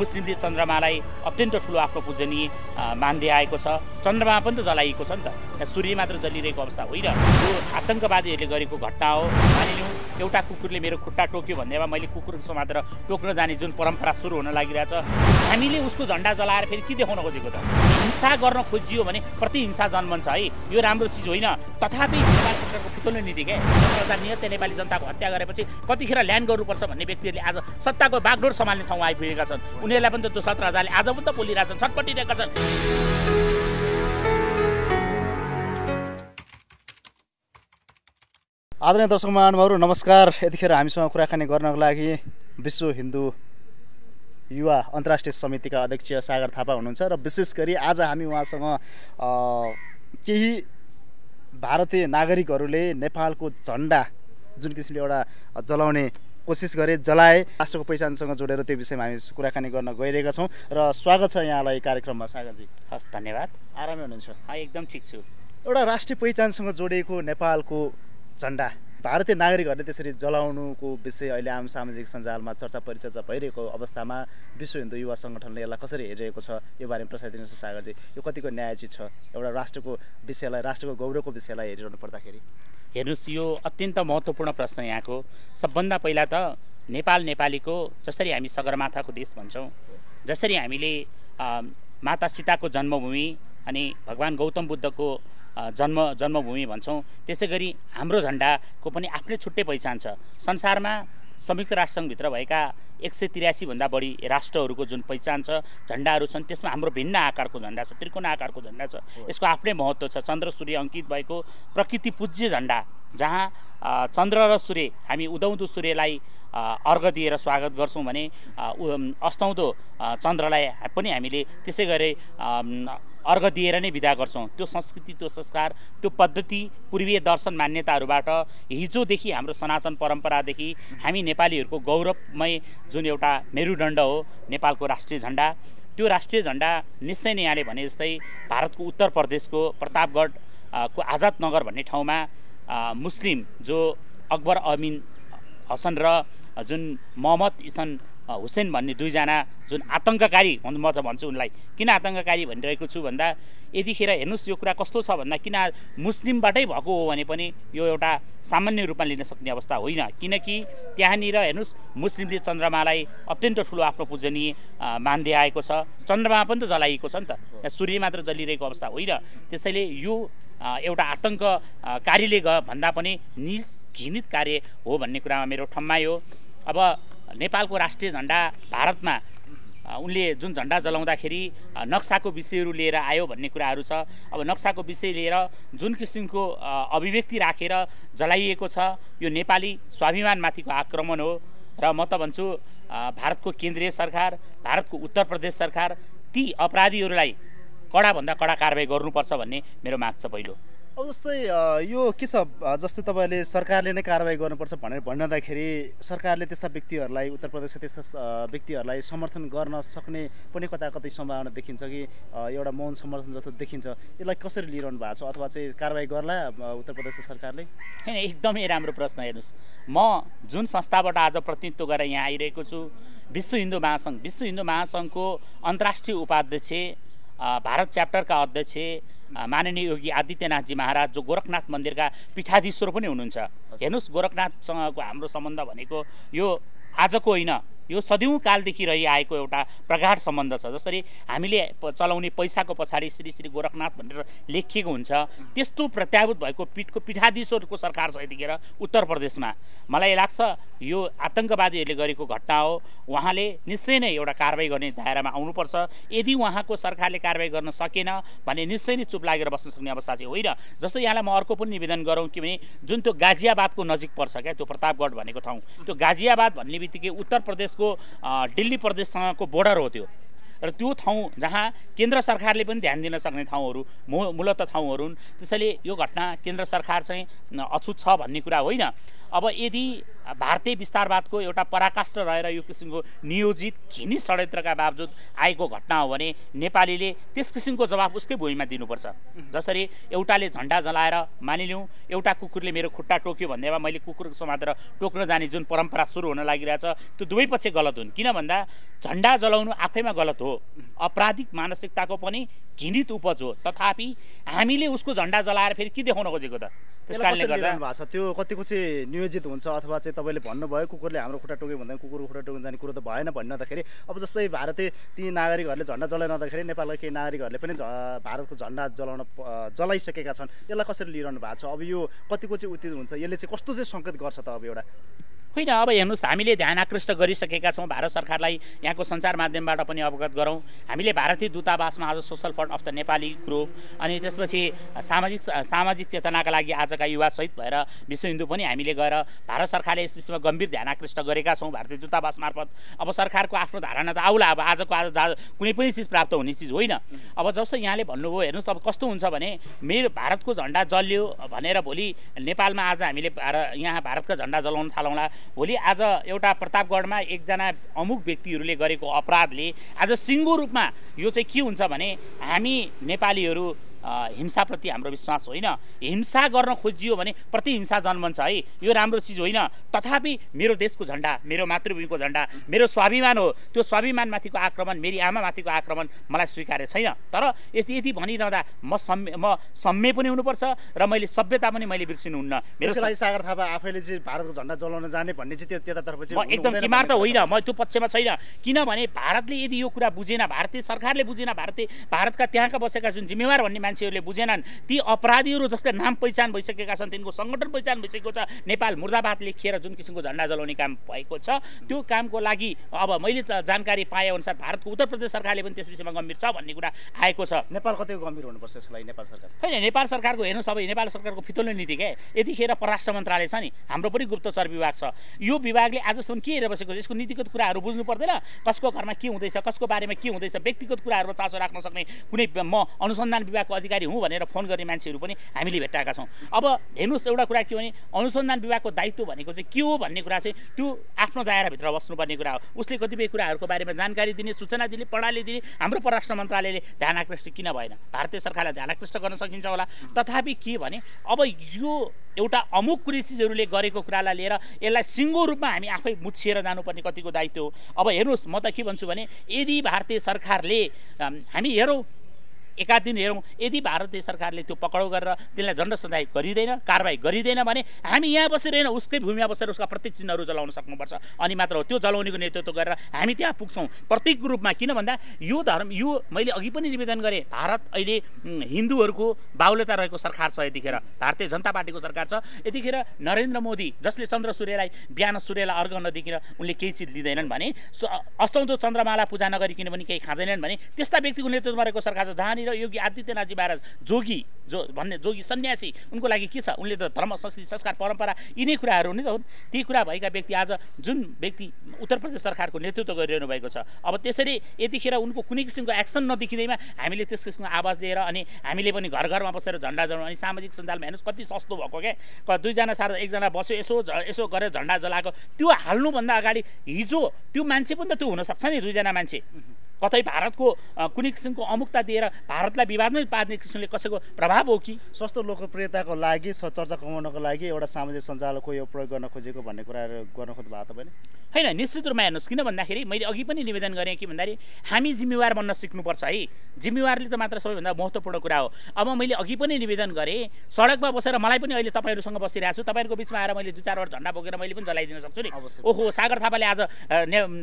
मुस्लिमले चन्द्रमालाई अत्यन्त ठुलो आफ्नो पूजनीय मान्दै आएको छ चन्द्रमा पनि त जलाइएको छ नि त त्यहाँ सूर्य मात्र जलिरहेको अवस्था होइन यो आतङ्कवादीहरूले गरेको घटना हो मानिलिउँ एउटा कुकुरले मेरो खुट्टा टोक्यो भन्दैमा मैले कुकुर मात्र टोक्न जाने जुन परम्परा सुरु हुन लागिरहेछ हामीले उसको झन्डा जलाएर फेरि के देखाउन खोजेको त हिंसा गर्न खोजियो भने प्रति हिंसा जन्मन्छ है यो राम्रो चिज होइन तथापि नेपाल सरकारको फितोल्ने नीति क्या सरकार नियत नेपाली जनताको हत्या गरेपछि कतिखेर ल्यान्ड गर्नुपर्छ भन्ने व्यक्तिहरूले आज सत्ताको बागडोर सम्हाल्ने ठाउँ आइपुगेका छन् उनीहरूलाई पनि त त्यो सत्र हजारले आज पनि त बोलिरहेछन् छटपटिरहेका छन् आदरणीय दर्शक महानुभावहरू नमस्कार यतिखेर हामीसँग कुराकानी गर्नको लागि विश्व हिन्दू युवा अन्तर्राष्ट्रिय समितिका अध्यक्ष सागर थापा हुनुहुन्छ र विशेष गरी आज हामी उहाँसँग केही भारतीय नागरिकहरूले नेपालको झन्डा जुन किसिमले एउटा जलाउने कोसिस गरेँ जलाए राष्ट्रको पहिचानसँग जोडेर त्यो विषयमा हामी कुराकानी गर्न गइरहेका छौँ र स्वागत छ यहाँलाई कार्यक्रममा सागरजी हस् धन्यवाद आरामै हुनुहुन्छ एकदम ठिक छु एउटा राष्ट्रिय पहिचानसँग जोडिएको नेपालको झन्डा भारतीय नागरिकहरूले त्यसरी जलाउनुको विषय अहिले आम सामाजिक सञ्जालमा चर्चा परिचर्चा भइरहेको अवस्थामा विश्व हिन्दू युवा सङ्गठनले यसलाई कसरी हेरिरहेको छ यो बारेमा प्रसाद दिनुहोस् सागरजी यो कतिको न्यायोचित छ एउटा राष्ट्रको विषयलाई राष्ट्रको गौरवको विषयलाई हेरिरहनु पर्दाखेरि हेर्नुहोस् यो अत्यन्त महत्त्वपूर्ण प्रश्न यहाँको सबभन्दा पहिला त नेपाल नेपालीको जसरी हामी सगरमाथाको देश भन्छौँ जसरी हामीले माता सीताको जन्मभूमि अनि भगवान् गौतम बुद्धको जन्म जन्मभूमि भन्छौँ त्यसै गरी हाम्रो झन्डाको पनि आफ्नै छुट्टै पहिचान छ संसारमा संयुक्त राष्ट्रसङ्घभित्र भएका एक सय त्रियासीभन्दा बढी राष्ट्रहरूको जुन पहिचान छ झन्डाहरू छन् त्यसमा हाम्रो भिन्न आकारको झन्डा छ त्रिकोण आकारको झन्डा छ यसको आफ्नै महत्त्व छ चन्द्र सूर्य अङ्कित भएको प्रकृति पूज्य झन्डा जहाँ चन्द्र र सूर्य हामी उदाउँदो सूर्यलाई अर्घ दिएर स्वागत गर्छौँ भने अस्ताउँदो चन्द्रलाई पनि हामीले त्यसै गरी अर्घ दिएर नै विदा गर्छौँ त्यो संस्कृति त्यो संस्कार त्यो पद्धति पूर्वीय दर्शन मान्यताहरूबाट हिजोदेखि हाम्रो सनातन परम्परादेखि हामी नेपालीहरूको गौरवमय जुन एउटा मेरुदण्ड हो नेपालको राष्ट्रिय झन्डा त्यो राष्ट्रिय झन्डा निश्चय नै यहाँले भने जस्तै भारतको उत्तर प्रदेशको प्रतापगढ को आजाद नगर भन्ने ठाउँमा मुस्लिम जो अकबर अमिन हसन र जुन मोहम्मद इसन हुसेन भन्ने दुईजना जुन आतङ्ककारी भन्नु म त भन्छु उनलाई किन आतङ्ककारी भनिरहेको छु भन्दा यतिखेर हेर्नुहोस् यो कुरा कस्तो छ भन्दा किन मुस्लिमबाटै भएको हो भने पनि यो एउटा सामान्य रूपमा लिन सक्ने अवस्था होइन किनकि त्यहाँनिर हेर्नुहोस् मुस्लिमले चन्द्रमालाई अत्यन्त ठुलो आफ्नो पूजनीय मान्दै आएको छ चन्द्रमा पनि त जलाइएको छ नि त सूर्य मात्र जलिरहेको अवस्था होइन त्यसैले यो एउटा आतङ्ककारीले ग भन्दा पनि निज घिनित कार्य हो भन्ने कुरामा मेरो ठम्माइ हो अब नेपालको राष्ट्रिय झन्डा भारतमा उनले जुन झन्डा जलाउँदाखेरि नक्साको विषयहरू लिएर आयो भन्ने कुराहरू छ अब नक्साको विषय लिएर जुन किसिमको अभिव्यक्ति राखेर रा जलाइएको छ यो नेपाली स्वाभिमानमाथिको आक्रमण हो र म त भन्छु भारतको केन्द्रीय सरकार भारतको उत्तर प्रदेश सरकार ती अपराधीहरूलाई कडाभन्दा कडा कारवाही गर्नुपर्छ भन्ने मेरो माग छ पहिलो अब जस्तै यो के छ जस्तै तपाईँले सरकारले नै कारवाही गर्नुपर्छ भनेर भनिरहँदाखेरि सरकारले त्यस्ता व्यक्तिहरूलाई उत्तर प्रदेशका त्यस्ता व्यक्तिहरूलाई समर्थन गर्न सक्ने पनि कता कतै सम्भावना देखिन्छ कि एउटा मौन समर्थन जस्तो देखिन्छ यसलाई कसरी लिइरहनु भएको छ अथवा चाहिँ कारवाही गर्ला उत्तर प्रदेश सरकारले होइन एकदमै राम्रो प्रश्न हेर्नुहोस् म जुन संस्थाबाट आज प्रतिनिधित्व गरेर यहाँ आइरहेको छु विश्व हिन्दू महासङ्घ विश्व हिन्दू महासङ्घको अन्तर्राष्ट्रिय उपाध्यक्ष भारत च्याप्टरका अध्यक्ष माननीय योगी आदित्यनाथजी महाराज जो गोरखनाथ मन्दिरका पीठाधीश्वर पनि हुनुहुन्छ हेर्नुहोस् गोरखनाथसँगको हाम्रो सम्बन्ध भनेको यो आजको होइन यो सदिउँ कालदेखि रहिआएको एउटा प्रगाढ सम्बन्ध छ जसरी हामीले चलाउने पैसाको पछाडि श्री श्री गोरखनाथ भनेर लेखिएको हुन्छ त्यस्तो प्रत्याभूत भएको पिठको पीठाधीशहरूको सरकार छ यतिखेर उत्तर प्रदेशमा मलाई लाग्छ यो आतङ्कवादीहरूले गरेको घटना हो उहाँले निश्चय नै एउटा कारवाही गर्ने दायरामा आउनुपर्छ यदि उहाँको सरकारले कारवाही गर्न सकेन भने निश्चय नै चुप लागेर बस्न सक्ने अवस्था चाहिँ होइन जस्तो यहाँलाई म अर्को पनि निवेदन गरौँ कि भने जुन त्यो गाजियाबादको नजिक पर्छ क्या त्यो प्रतापगढ भनेको ठाउँ त्यो गाजियाबाद भन्ने बित्तिकै उत्तर प्रदेश जसको दिल्ली प्रदेशसँगको बोर्डर हो त्यो र त्यो ठाउँ जहाँ केन्द्र सरकारले पनि ध्यान दिन सक्ने ठाउँहरू मु मूलत ठाउँहरू हुन् त्यसैले यो घटना केन्द्र सरकार चाहिँ अछुत छ भन्ने कुरा होइन अब यदि भारतीय विस्तारवादको एउटा पराकाष्ठ रहेर यो किसिमको नियोजित घिनी षड्यन्त्रका बावजुद आएको घटना हो भने नेपालीले त्यस किसिमको जवाब उसकै भूमिमा दिनुपर्छ जसरी एउटाले झन्डा जलाएर मानिलिउँ एउटा कुकुरले मेरो खुट्टा टोक्यो भन्ने भन्दैमा मैले कुकुरको समातेर टोक्न जाने जुन परम्परा सुरु हुन लागिरहेछ त्यो दुवै पछि गलत हुन् किन भन्दा झन्डा जलाउनु आफैमा गलत हो अपराधिक मानसिकताको पनि घिनित उपज हो तथापि हामीले उसको झन्डा जलाएर फेरि के देखाउन खोजेको त त्यस कारणले गर्दा भएको छ त्यो कतिको चाहिँ नियोजित हुन्छ अथवा चाहिँ तपाईँले भन्नुभयो कुकुरले हाम्रो खुट्टा टोक्यो भन्दा कुकुरको खुट्टा टोक्यो जाने कुरो त भएन भन्नुहुँदाखेरि अब जस्तै भारतीय ती नागरिकहरूले झन्डा जलाइरहँदाखेरि नेपालका केही नागरिकहरूले पनि भारतको झन्डा जलाउन जलाइसकेका छन् यसलाई कसरी लिइरहनु भएको छ अब यो कतिको चाहिँ उत्तित हुन्छ यसले चाहिँ कस्तो चाहिँ सङ्केत गर्छ त अब एउटा होइन अब हेर्नुहोस् हामीले ध्यान आकृष्ट गरिसकेका छौँ भारत सरकारलाई यहाँको सञ्चार माध्यमबाट पनि अवगत गरौँ हामीले भारतीय दूतावासमा आज social fund of the Nepali group अनि त्यसपछि सामाजिक सामाजिक चेतनाका लागि आजका युवा सहित भएर विश्व हिन्दू पनि हामीले गएर भारत सरकारले यस विषयमा गम्भीर ध्यान आकृष्ट गरेका छौँ भारतीय दूतावास मार्फत अब सरकारको आफ्नो धारणा त आउला अब आजको आज जा कुनै पनि चिज प्राप्त हुने चिज होइन अब जस्तो यहाँले भन्नुभयो हेर्नुहोस् अब कस्तो हुन्छ भने मेरो भारतको झन्डा जल्यो भनेर भोलि नेपालमा आज हामीले यहाँ भारतका झन्डा जलाउन थालौँला भोलि आज एउटा प्रतापगढमा एकजना अमुक व्यक्तिहरूले गरेको अपराधले आज सिङ्गो रूपमा यो चाहिँ के हुन्छ भने हामी नेपालीहरू हिंसाप्रति हाम्रो विश्वास होइन हिंसा गर्न खोजियो भने प्रति हिंसा जन्मन्छ है यो राम्रो चिज होइन तथापि मेरो देशको झन्डा मेरो मातृभूमिको झन्डा मेरो स्वाभिमान हो त्यो स्वाभिमानमाथिको आक्रमण मेरी आमामाथिको आक्रमण मलाई स्वीकार्य छैन तर यति यति भनिरहँदा म सम्य म सम्य पनि हुनुपर्छ र मैले सभ्यता पनि मैले बिर्सिनुहुन्न मेरो सागर थापा आफैले चाहिँ भारतको झन्डा जलाउन जाने भन्ने चाहिँ त्यो त्यतातर्फ चाहिँ म एकदम किमार त होइन म त्यो पक्षमा छैन किनभने भारतले यदि यो कुरा बुझेन भारतीय सरकारले बुझेन भारतीय भारतका त्यहाँका बसेका जुन जिम्मेवार भन्ने मान्छे मान्छेहरूले बुझेनन् ती अपराधीहरू जस्तै नाम पहिचान भइसकेका छन् तिनको सङ्गठन पहिचान भइसकेको छ नेपाल मुर्दाबाद लेखिएर जुन किसिमको झन्डा जलाउने काम भएको छ त्यो कामको लागि अब मैले त जानकारी पाएँ अनुसार भारतको उत्तर प्रदेश सरकारले पनि त्यस विषयमा गम्भीर छ भन्ने कुरा आएको छ नेपाल कतिको गम्भीर हुनुपर्छ यसको लागि नेपाल सरकार होइन नेपाल सरकारको हेर्नुहोस् अब नेपाल सरकारको फितोलो नीति के यतिखेर परराष्ट्र मन्त्रालय छ नि हाम्रो पनि गुप्तचर विभाग छ यो विभागले आजसम्म के हेरेर बसेको छ यसको नीतिगत कुराहरू बुझ्नु पर्दैन कसको घरमा के हुँदैछ कसको बारेमा के हुँदैछ व्यक्तिगत कुराहरूमा चासो राख्न सक्ने कुनै म अनुसन्धान विभागको अधिकारी हुँ भनेर फोन गर्ने मान्छेहरू पनि हामीले भेट्टाएका छौँ अब हेर्नुहोस् एउटा कुरा के भने अनुसन्धान विभागको दायित्व भनेको चाहिँ के हो भन्ने कुरा चाहिँ त्यो आफ्नो दायराभित्र बस्नुपर्ने कुरा हो उसले कतिपय कुराहरूको बारेमा जानकारी दिने सूचना दिने प्रणाली दिने हाम्रो परराष्ट्र मन्त्रालयले ध्यान आकृष्ट किन भएन भारतीय सरकारलाई ध्यान आकृष्ट गर्न सकिन्छ होला तथापि के भने अब यो एउटा अमुक कुनै चिजहरूले गरेको कुरालाई लिएर यसलाई सिङ्गो रूपमा हामी आफै मुछिएर जानुपर्ने कतिको दायित्व हो अब हेर्नुहोस् म त के भन्छु भने यदि भारतीय सरकारले हामी हेरौँ एका दिन हेरौँ यदि भारतीय सरकारले त्यो पक्राउ गरेर त्यसलाई दण्ड सजाय गरिँदैन कारवाही गरिँदैन भने हामी यहाँ बसेर उसकै भूमिमा बसेर उसका प्रत्येक चिन्हहरू जलाउन सक्नुपर्छ अनि मात्र हो त्यो जलाउनेको नेतृत्व गरेर हामी त्यहाँ पुग्छौँ प्रत्येक रूपमा किन भन्दा यो धर्म यो मैले अघि पनि निवेदन गरेँ भारत अहिले हिन्दूहरूको बाहुल्यता रहेको सरकार छ यतिखेर भारतीय जनता पार्टीको सरकार छ यतिखेर नरेन्द्र मोदी जसले चन्द्र सूर्यलाई बिहान सूर्यलाई अर्घ नदिकन उनले केही चिज लिँदैनन् भने अस्ताउँदो चन्द्रमाला पूजा नगरिकन पनि केही खाँदैनन् भने त्यस्ता व्यक्तिको नेतृत्वमा रहेको सरकार छ जहाँनिर र योगी आदित्यनाथजी महाराज जोगी जो भन्ने जोगी सन्यासी उनको लागि के छ उनले त धर्म संस्कृति संस्कार परम्परा यिनै कुराहरू नै त हुन् ती कुरा भएका व्यक्ति आज जुन व्यक्ति उत्तर प्रदेश सरकारको नेतृत्व गरिरहनु भएको छ अब त्यसरी यतिखेर उनको कुनै किसिमको एक्सन नदेखिँदैमा हामीले त्यस किसिमको आवाज लिएर अनि हामीले पनि घर घरमा बसेर झन्डा जलाउनु अनि सामाजिक सञ्जालमा हेर्नुहोस् कति सस्तो भएको क्या दुईजना सार एकजना बस्यो यसो यसो गरेर झन्डा जलाएको त्यो हाल्नुभन्दा अगाडि हिजो त्यो मान्छे पनि त त्यो हुनसक्छ नि दुईजना मान्छे कतै भारतको कुनै किसिमको अमुक्ता दिएर भारतलाई विवादमै पार्ने किसिमले कसैको प्रभाव हो कि सस्तो लोकप्रियताको लागि चर्चा कमाउनको लागि एउटा सामाजिक सञ्जालको यो प्रयोग गर्न खोजेको भन्ने कुरा गर्न खोज्नु भएको तपाईँले होइन निश्चित रूपमा हेर्नुहोस् किन भन्दाखेरि मैले अघि पनि निवेदन गरेँ कि भन्दाखेरि हामी जिम्मेवार बन्न सिक्नुपर्छ है जिम्मेवारले त मात्र सबैभन्दा महत्त्वपूर्ण कुरा हो अब मैले अघि पनि निवेदन गरेँ सडकमा बसेर मलाई पनि अहिले तपाईँहरूसँग बसिरहेको छु तपाईँहरूको बिचमा आएर मैले दुई चारवटा झन्डा बोकेर मैले पनि जलाइदिन सक्छु नि ओहो सागर थापाले आज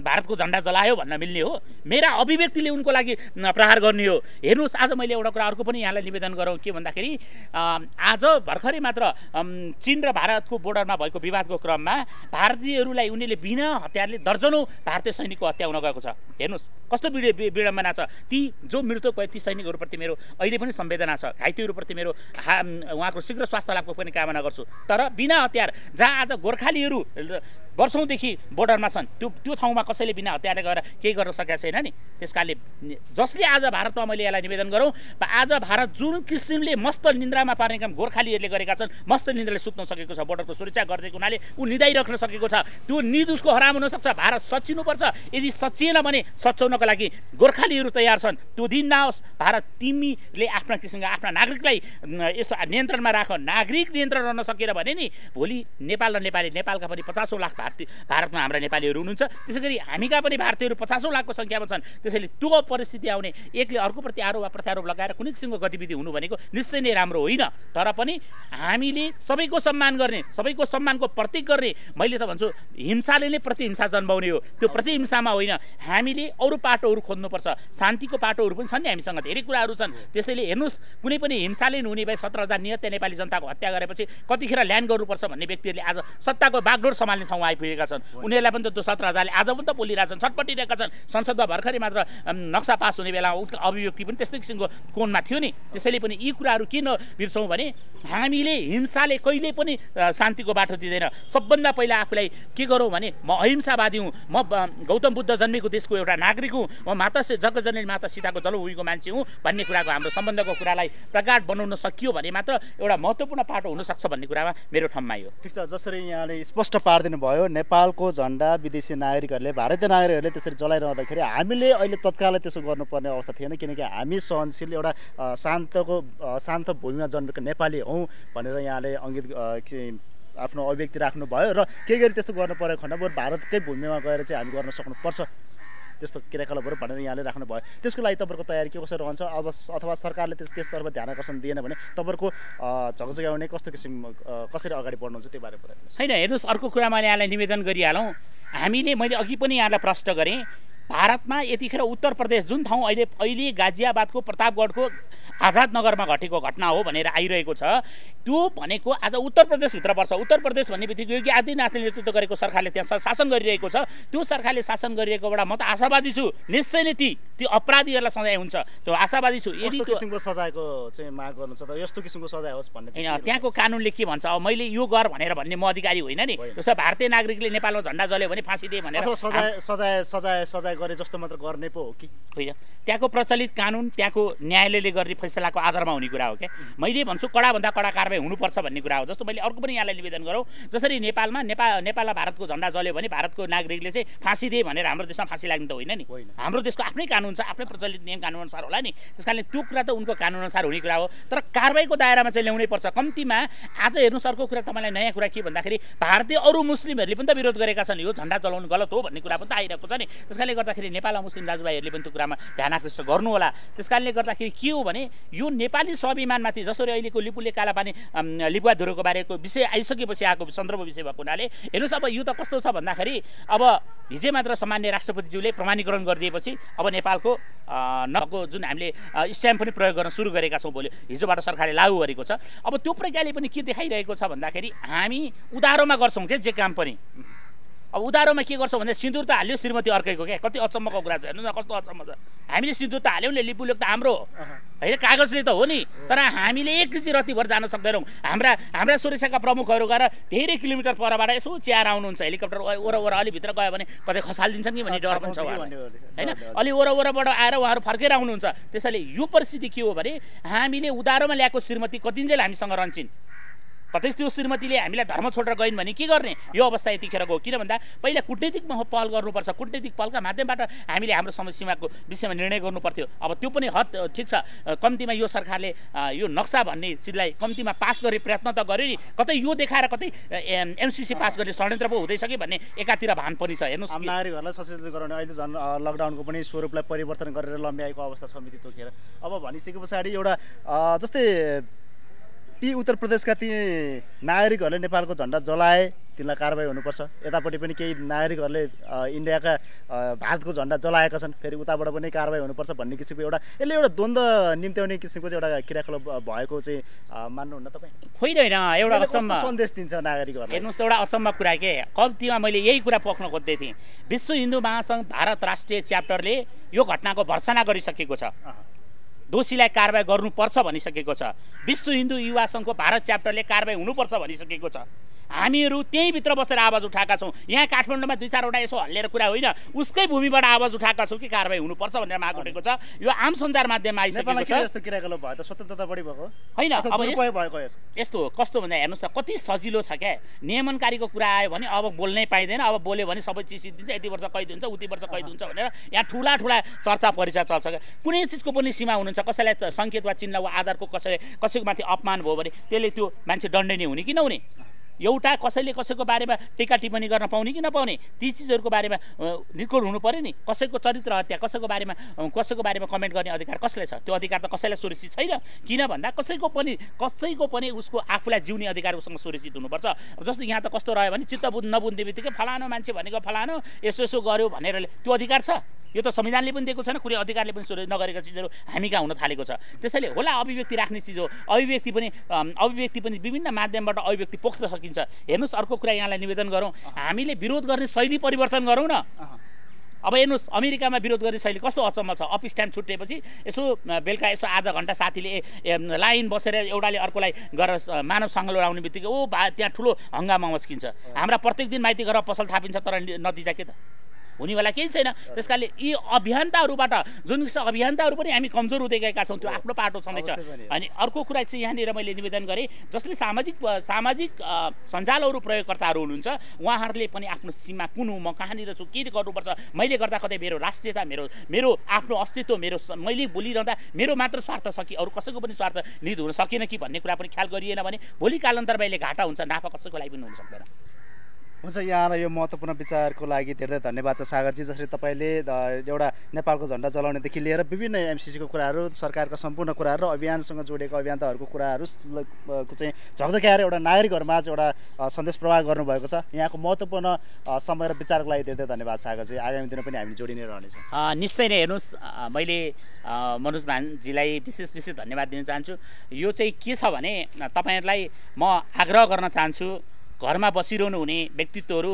भारतको झन्डा जलायो भन्न मिल्ने हो मेरा अभिव्यक्तिले उनको लागि प्रहार गर्ने हो हेर्नुहोस् आज मैले एउटा कुरा अर्को पनि यहाँलाई निवेदन गरौँ के भन्दाखेरि आज भर्खरै मात्र चिन र भारतको बोर्डरमा भएको विवादको क्रममा भारतीयहरूलाई उनीहरूले बिना हतियारले दर्जनौँ भारतीय सैनिकको हत्या हुन गएको छ हेर्नुहोस् कस्तो विडम्बना छ ती जो मृतक भयो ती सैनिकहरूप्रति मेरो अहिले पनि संवेदना छ घाइतेहरूप्रति मेरो हा उहाँको शीघ्र स्वास्थ्य लाभको पनि कामना गर्छु तर बिना हतियार जहाँ आज गोर्खालीहरू वर्षौँदेखि बोर्डरमा छन् त्यो त्यो ठाउँमा कसैले बिना हत्याएर गरेर केही गर्न सकेका छैन नि त्यस कारणले जसले आज भारतमा मैले यसलाई निवेदन गरौँ आज भारत जुन किसिमले मस्त निन्द्रामा पार्ने काम गोर्खालीहरूले गरेका छन् मस्त निन्द्राले सुत्न सकेको छ बोर्डरको सुरक्षा गरिदिएको हुनाले ऊ निदाइ राख्न सकेको छ त्यो निद उसको हराम हुनसक्छ भारत सचिनुपर्छ यदि सचिएन भने सच्याउनको लागि गोर्खालीहरू तयार छन् त्यो दिन नआओस् भारत तिमीले आफ्ना किसिमका आफ्ना नागरिकलाई यसो नियन्त्रणमा राख नागरिक नियन्त्रण गर्न सकेर भने नि भोलि नेपाल र नेपाली नेपालका पनि पचासौँ लाख भारतीय भारतमा हाम्रा नेपालीहरू हुनुहुन्छ त्यसै गरी हामीका पनि भारतीयहरू पचासौँ लाखको सङ्ख्यामा छन् त्यसैले त्यो परिस्थिति आउने एकले अर्कोप्रति आरोप वा प्रत्यारोप लगाएर कुनै किसिमको गतिविधि हुनु भनेको निश्चय नै राम्रो होइन तर पनि हामीले सबैको सम्मान गर्ने सबैको सम्मानको प्रतीक गर्ने मैले त भन्छु हिंसाले नै प्रतिहिंसा जन्माउने हो त्यो प्रतिहिंसामा होइन हामीले अरू पाटोहरू खोज्नुपर्छ शान्तिको पाटोहरू पनि छन् नि हामीसँग धेरै कुराहरू छन् त्यसैले हेर्नुहोस् कुनै पनि हिंसाले हुने भए सत्र हजार निहत्या नेपाली जनताको हत्या गरेपछि कतिखेर ल्यान्ड गर्नुपर्छ भन्ने व्यक्तिहरूले आज सत्ताको बागडोर सम्हाल्ने ठाउँ आइपुगेका छन् उनीहरूलाई पनि त त्यो सत्र हजारले आज पनि त बोलिरहेछन् छटपटिरहेका छन् संसदमा भर्खरै मात्र नक्सा पास हुने बेला अभिव्यक्ति पनि त्यस्तै किसिमको कोणमा थियो नि त्यसैले पनि यी कुराहरू किन बिर्सौँ भने हामीले हिंसाले कहिले पनि शान्तिको बाटो दिँदैन सबभन्दा पहिला आफूलाई के गरौँ भने म अहिंसावादी हुँ म गौतम बुद्ध जन्मेको देशको एउटा नागरिक हुँ म माता जगजननी माता सीताको जलभूमिको मान्छे हुँ भन्ने कुराको हाम्रो सम्बन्धको कुरालाई प्रगाड बनाउन सकियो भने मात्र एउटा महत्त्वपूर्ण पाटो हुनसक्छ भन्ने कुरामा मेरो ठम्मा यो ठिक छ जसरी यहाँले स्पष्ट पारिदिनु भयो भयो नेपालको झन्डा विदेशी नागरिकहरूले भारतीय नागरिकहरूले त्यसरी जलाइरहँदाखेरि हामीले अहिले तत्कालै त्यसो गर्नुपर्ने अवस्था थिएन किनकि हामी सहनशील एउटा शान्तको शान्त भूमिमा जन्मेको नेपाली हौँ भनेर यहाँले अङ्गित आफ्नो अभिव्यक्ति राख्नुभयो र केही गरी त्यस्तो गर्नु परेको खण्डमा भारतकै भूमिमा गएर चाहिँ हामी गर्न सक्नुपर्छ त्यस्तो क्रियाकलापहरू भनेर यहाँले राख्नु भयो त्यसको लागि तपाईँहरूको तयारी के कसरी रहन्छ अब अथवा सरकारले त्यस त्यसतर्फ ध्यान आकर्षण दिएन भने तपाईँहरूको झगझगाउने कस्तो किसिम कसरी अगाडि बढ्नुहुन्छ त्यो बारे कुरा होइन हेर्नुहोस् अर्को कुरा मैले यहाँलाई निवेदन गरिहालौँ हामीले मैले अघि पनि यहाँलाई प्रश्न गरेँ भारतमा यतिखेर उत्तर प्रदेश जुन ठाउँ अहिले अहिले गाजियाबादको प्रतापगढको आजाद नगरमा घटेको घटना हो भनेर आइरहेको छ त्यो भनेको आज उत्तर प्रदेशभित्र पर्छ उत्तर प्रदेश भन्ने बित्तिकै योगी आदिनाथले नेतृत्व गरेको सरकारले त्यहाँ शासन गरिरहेको छ त्यो सरकारले शासन गरिरहेकोबाट म त आशावादी छु निश्चय नै ती त्यो अपराधीहरूलाई सजाय हुन्छ त्यो आशावादी छु यदि किसिमको सजायको चाहिँ माग गर्नुहुन्छ त यस्तो किसिमको सजाय होस् भन्ने होइन त्यहाँको कानुनले के भन्छ अब मैले यो गर भनेर भन्ने म अधिकारी होइन नि जस्तो भारतीय नागरिकले नेपालमा झन्डा जल्यो भने फाँसी दिए भनेर सजाय सजाय सजाय सजाय गरे जस्तो मात्र गर्ने पो हो कि होइन त्यहाँको प्रचलित कानुन त्यहाँको न्यायालयले गर्ने फैसलाको आधारमा हुने कुरा हो क्या मैले भन्छु कडाभन्दा कडा कारवाही हुनुपर्छ भन्ने कुरा हो जस्तो मैले अर्को पनि यहाँलाई निवेदन गरौँ जसरी नेपालमा नेपाल नेपालमा भारतको झन्डा जल्यो भने भारतको नागरिकले चाहिँ फाँसी दिए भनेर हाम्रो देशमा फाँसी लाग्ने त होइन नि हाम्रो देशको आफ्नै कानुन हुन्छ आफ्नै प्रचलित नियम कानुनअनुसार होला नि त्यस कारणले त्यो कुरा त उनको कानुनअनुसार हुने कुरा हो तर कारवाहीको दायरामा चाहिँ ल्याउनै पर्छ कम्तीमा आज हेर्नुहोस् अर्को कुरा तपाईँलाई नयाँ कुरा के भन्दाखेरि भारतीय अरू मुस्लिमहरूले पनि त विरोध गरेका छन् यो झन्डा चलाउनु गलत हो भन्ने कुरा पनि त आइरहेको छ नि त्यस कारणले गर्दाखेरि नेपालमा मुस्लिम दाजुभाइहरूले पनि त्यो कुरामा ध्यान आकृष्ट होला त्यस कारणले गर्दाखेरि के हो भने यो नेपाली स्वाभिमानमाथि जसरी अहिलेको लिपुले कालापानी लिपुवा धुरोको बारेको विषय आइसकेपछि आएको सन्दर्भ विषय भएको हुनाले हेर्नुहोस् अब यो त कस्तो छ भन्दाखेरि अब हिजै मात्र सामान्य राष्ट्रपतिज्यूले प्रमाणीकरण गरिदिएपछि अब नेपाल नेपालको नको जुन हामीले स्ट्याम्प पनि प्रयोग गर्न सुरु गरेका छौँ भोलि हिजोबाट सरकारले लागू गरेको छ अब त्यो प्रज्ञाले पनि के देखाइरहेको छ भन्दाखेरि हामी उधारोमा गर्छौँ क्या जे काम पनि अब उधारोमा के गर्छ भन्दा सिन्दुर त हाल्यो श्रीमती अर्कैको क्या कति अचम्मको कुरा छ हेर्नु न कस्तो अचम्म छ हामीले सिन्दुर त हाल्यौँ नि लिपुलेक त हाम्रो होइन कागजले त हो नि तर हामीले एक एकैचि रतिभर जान सक्दैनौँ हाम्रा हाम्रा सुरक्षाका प्रमुखहरू गएर धेरै किलोमिटर परबाट यसो चियार आउनुहुन्छ हेलिकप्टर वरवर अलि भित्र गयो भने कतै खसालिदिन्छन् कि भन्ने डर पनि छ होइन अलि वरवरबाट आएर उहाँहरू फर्केर आउनुहुन्छ त्यसैले यो परिस्थिति के हो भने हामीले उधारोमा ल्याएको श्रीमती कतिन्जेल हामीसँग रहन्छन् तथै त्यो श्रीमतीले हामीलाई धर्म छोडेर गइन् भने के गर्ने यो अवस्था यतिखेर गयो किन भन्दा पहिला कुटनीतिकमा पहल गर्नुपर्छ कुटनीतिक पहलका माध्यमबाट हामीले हाम्रो समयसीमाको विषयमा निर्णय गर्नुपर्थ्यो अब त्यो पनि हद ठिक छ कम्तीमा यो सरकारले यो नक्सा भन्ने चिजलाई कम्तीमा पास गर्ने प्रयत्न त गर्यो नि कतै यो देखाएर कतै एमसिसी पास गर्ने षड्यन्त्र पो हुँदैछ कि भन्ने एकातिर भान पनि छ हेर्नुहोस् नागरिकहरूलाई सचेत गराउने अहिले झन् लकडाउनको पनि स्वरूपलाई परिवर्तन गरेर लम्ब्याएको अवस्था समिति तोकेर अब भनिसके पछाडि एउटा जस्तै ती उत्तर प्रदेशका ती नागरिकहरूले नेपालको झन्डा जलाए तिनलाई कारवाही हुनुपर्छ यतापट्टि पनि केही नागरिकहरूले इन्डियाका भारतको झन्डा जलाएका छन् फेरि उताबाट पनि कारवाही हुनुपर्छ भन्ने किसिमको एउटा यसले एउटा द्वन्द निम्त्याउने किसिमको चाहिँ एउटा क्रियाकलाप भएको चाहिँ मान्नुहुन्न तपाईँ खोइ होइन एउटा अचम्म सन्देश दिन्छ नागरिकहरू हेर्नुहोस् एउटा अचम्म कुरा के कम्तीमा मैले यही कुरा पोख्न खोज्दै थिएँ विश्व हिन्दू महासङ्घ भारत राष्ट्रिय च्याप्टरले यो घटनाको भर्सना गरिसकेको छ दोषीलाई कारवाही गर्नुपर्छ भनिसकेको छ विश्व हिन्दू युवा सङ्घको भारत च्याप्टरले कारवाही हुनुपर्छ भनिसकेको छ हामीहरू त्यहीँभित्र बसेर आवाज उठाएका छौँ यहाँ काठमाडौँमा दुई चारवटा यसो हल्लेर कुरा होइन उसकै भूमिबाट आवाज उठाएका छौँ कि कारवाही हुनुपर्छ भनेर माग उठेको छ यो आम सञ्चार माध्यम आइसकेको छ होइन अब यस्तो हो कस्तो भन्दा हेर्नुहोस् न कति सजिलो छ क्या नियमनकारीको कुरा आयो भने अब बोल्नै पाइँदैन अब बोल्यो भने सबै चिज सिद्धिन्छ यति वर्ष कैद हुन्छ उति वर्ष कैद हुन्छ भनेर यहाँ ठुला ठुला चर्चा परिचय चल्छ क्या कुनै चिजको पनि सीमा हुनुहुन्छ कसैलाई सङ्केत वा चिन्ह वा आधारको कसै कसैको माथि अपमान भयो भने त्यसले त्यो मान्छे दण्डनीय हुने कि नहुने एउटा कसैले कसैको बारेमा टिका टिप्पणी गर्न पाउने कि नपाउने ती चिजहरूको बारेमा निकोल हुनु पऱ्यो नि कसैको चरित्र हत्या कसैको बारेमा कसैको बारेमा कमेन्ट गर्ने अधिकार कसलाई छ त्यो अधिकार त कसैलाई सुरक्षित छैन किन भन्दा कसैको पनि कसैको पनि उसको आफूलाई जिउने अधिकार उसँग सुरक्षित हुनुपर्छ जस्तो यहाँ त कस्तो रह्यो भने चित्त बुझ नबुझ्ने बित्तिकै फलानो मान्छे भनेको फलानो यसो यसो गर्यो भनेर त्यो अधिकार छ यो त संविधानले पनि दिएको छैन कुनै अधिकारले पनि सुरु नगरेका चिजहरू हामी कहाँ हुन थालेको छ त्यसैले होला अभिव्यक्ति राख्ने चिज हो अभिव्यक्ति पनि अभिव्यक्ति पनि विभिन्न माध्यमबाट अभिव्यक्ति पोख्न सकिन्छ हेर्नुहोस् अर्को कुरा यहाँलाई निवेदन गरौँ हामीले विरोध गर्ने शैली परिवर्तन गरौँ न अब हेर्नुहोस् अमेरिकामा विरोध गर्ने शैली कस्तो अचम्म छ अफिस टाइम छुटेपछि यसो बेलुका यसो आधा घन्टा साथीले लाइन बसेर एउटाले अर्कोलाई गएर मानव सङ्गलो उडाउने बित्तिकै ओ भा त्यहाँ ठुलो हङ्गामा मस्किन्छ हाम्रा प्रत्येक दिन माइती गरेर पसल थापिन्छ तर नतिजा के त हुनेवाला केही छैन त्यस कारणले यी अभियन्ताहरूबाट जुन अभियन्ताहरू पनि हामी कमजोर हुँदै गएका छौँ त्यो आफ्नो पाटो छँदैछ अनि अर्को कुरा चाहिँ यहाँनिर मैले निवेदन गरेँ जसले सामाजिक सामाजिक सञ्जालहरू प्रयोगकर्ताहरू हुनुहुन्छ उहाँहरूले पनि आफ्नो सीमा कुन हुँ म कहाँनिर छु के गर्नुपर्छ मैले गर्दा कतै मेरो राष्ट्रियता मेरो मेरो आफ्नो अस्तित्व मेरो मैले बोलिरहँदा मेरो मात्र स्वार्थ सकि अरू कसैको पनि स्वार्थ निहित हुन सकेन कि भन्ने कुरा पनि ख्याल गरिएन भने भोलि कालान्तरमा यसले घाटा हुन्छ नाफा कसैको लागि पनि हुन सक्दैन हुन्छ यहाँलाई यो महत्त्वपूर्ण विचारको लागि धेरै धन्यवाद छ सागरजी जसरी तपाईँले एउटा नेपालको झन्डा जलाउनेदेखि लिएर विभिन्न एमसिसीको कुराहरू सरकारका सम्पूर्ण कुराहरू र अभियानसँग जोडिएको अभियन्ताहरूको कुराहरू चाहिँ झकझक्याएर एउटा नागरिकहरूमा चाहिँ एउटा सन्देश प्रवाह गर्नुभएको छ यहाँको महत्त्वपूर्ण समय र विचारको लागि धेरै धन्यवाद सागरजी आगामी दिनमा पनि हामी जोडिने रहनेछौँ निश्चय नै हेर्नुहोस् मैले मनोज भानजीलाई विशेष विशेष धन्यवाद दिन चाहन्छु यो चाहिँ के छ भने तपाईँहरूलाई म आग्रह गर्न चाहन्छु घरमा बसिरहनु हुने व्यक्तित्वहरू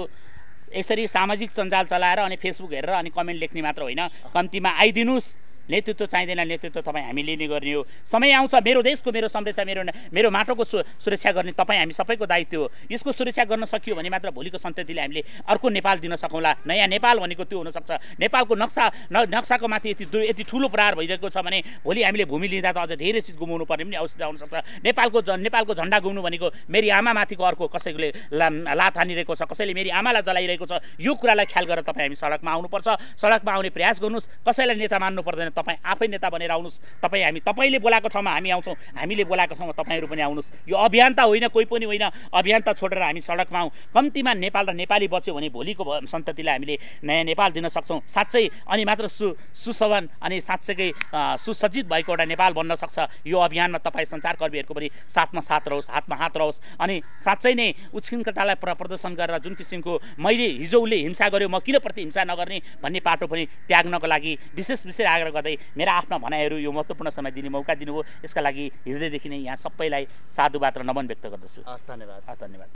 यसरी सामाजिक सञ्जाल चलाएर अनि फेसबुक हेरेर अनि कमेन्ट लेख्ने मात्र होइन कम्तीमा आइदिनुहोस् नेतृत्व चाहिँदैन नेतृत्व तपाईँ हामी लिने गर्ने हो समय आउँछ मेरो देशको मेरो संरक्षा मेरो मेरो माटोको सु सुरक्षा गर्ने तपाईँ हामी सबैको दायित्व हो यसको सुरक्षा गर्न सकियो भने मात्र भोलिको सन्ततिले हामीले अर्को नेपाल दिन सकौँला नयाँ नेपाल भनेको त्यो हुनसक्छ नेपालको नक्सा नक्साको माथि यति यति ठुलो प्रहार भइरहेको छ भने भोलि हामीले भूमि लिँदा त अझ धेरै चिज गुमाउनु पर्ने पनि अवस्था आउनसक्छ नेपालको ज नेपालको झन्डा गुम्नु भनेको मेरी आमा माथिको अर्को कसैले ला लात हानिरहेको छ कसैले मेरी आमालाई जलाइरहेको छ यो कुरालाई ख्याल गरेर तपाईँ हामी सडकमा आउनुपर्छ सडकमा आउने प्रयास गर्नुहोस् कसैलाई नेता मान्नु पर्दैन तपाईँ आफै नेता बनेर आउनुहोस् तपाईँ हामी तपाईँले बोलाएको ठाउँमा हामी आउँछौँ हामीले बोलाएको ठाउँमा तपाईँहरू पनि आउनुहोस् यो अभियान त होइन कोही पनि होइन अभियान त छोडेर हामी सडकमा आउँ कम्तीमा नेपाल र नेपाली बच्यो भने भोलिको सन्ततिलाई हामीले नयाँ नेपाल दिन सक्छौँ साँच्चै अनि मात्र सु सुशोभन अनि साँच्चैकै सुसज्जित भएको एउटा नेपाल बन्न सक्छ यो अभियानमा तपाईँ सञ्चारकर्मीहरूको पनि साथमा साथ रहोस् हातमा हात रहोस् अनि साँच्चै नै उच्किनकतालाई प्रदर्शन गरेर जुन किसिमको मैले हिजो उसले हिंसा गर्यो म किन प्रति हिंसा नगर्ने भन्ने पाटो पनि त्याग्नको लागि विशेष विशेष आग्रह गर्दै मेरा आफ्ना भनाइहरू यो महत्त्वपूर्ण समय दिने मौका दिनुभयो यसका लागि हृदयदेखि नै यहाँ सबैलाई साधुवाद र नमन व्यक्त गर्दछु हस् धन्यवाद हस् धन्यवाद